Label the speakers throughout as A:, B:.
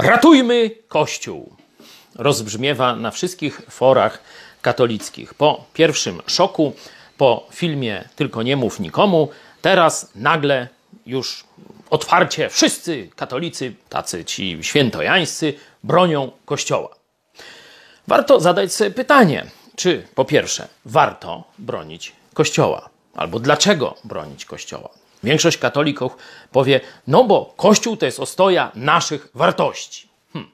A: Ratujmy Kościół! Rozbrzmiewa na wszystkich forach katolickich. Po pierwszym szoku, po filmie Tylko nie mów nikomu, teraz nagle już otwarcie wszyscy katolicy, tacy ci świętojańscy, bronią Kościoła. Warto zadać sobie pytanie, czy po pierwsze warto bronić Kościoła, albo dlaczego bronić Kościoła? Większość katolików powie, no bo Kościół to jest ostoja naszych wartości. Hmm.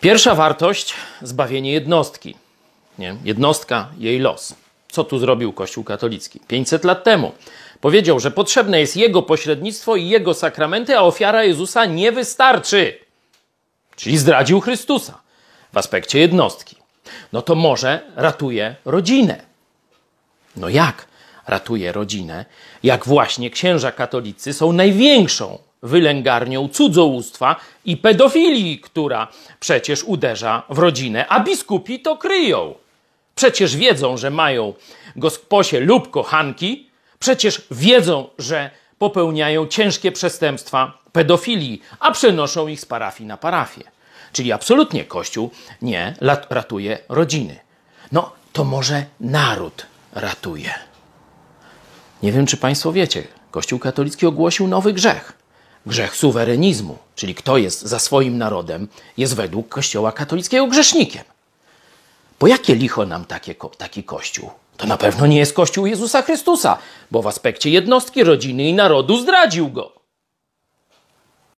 A: Pierwsza wartość zbawienie jednostki. Nie? Jednostka, jej los. Co tu zrobił Kościół katolicki? 500 lat temu powiedział, że potrzebne jest jego pośrednictwo i jego sakramenty, a ofiara Jezusa nie wystarczy. Czyli zdradził Chrystusa w aspekcie jednostki. No to może ratuje rodzinę. No jak? ratuje rodzinę, jak właśnie księża katolicy są największą wylęgarnią cudzołóstwa i pedofilii, która przecież uderza w rodzinę, a biskupi to kryją. Przecież wiedzą, że mają gosposie lub kochanki, przecież wiedzą, że popełniają ciężkie przestępstwa pedofilii, a przenoszą ich z parafii na parafię. Czyli absolutnie Kościół nie ratuje rodziny. No to może naród ratuje. Nie wiem, czy Państwo wiecie, Kościół katolicki ogłosił nowy grzech. Grzech suwerenizmu, czyli kto jest za swoim narodem, jest według Kościoła katolickiego grzesznikiem. Po jakie licho nam takie, taki Kościół? To na pewno nie jest Kościół Jezusa Chrystusa, bo w aspekcie jednostki rodziny i narodu zdradził go.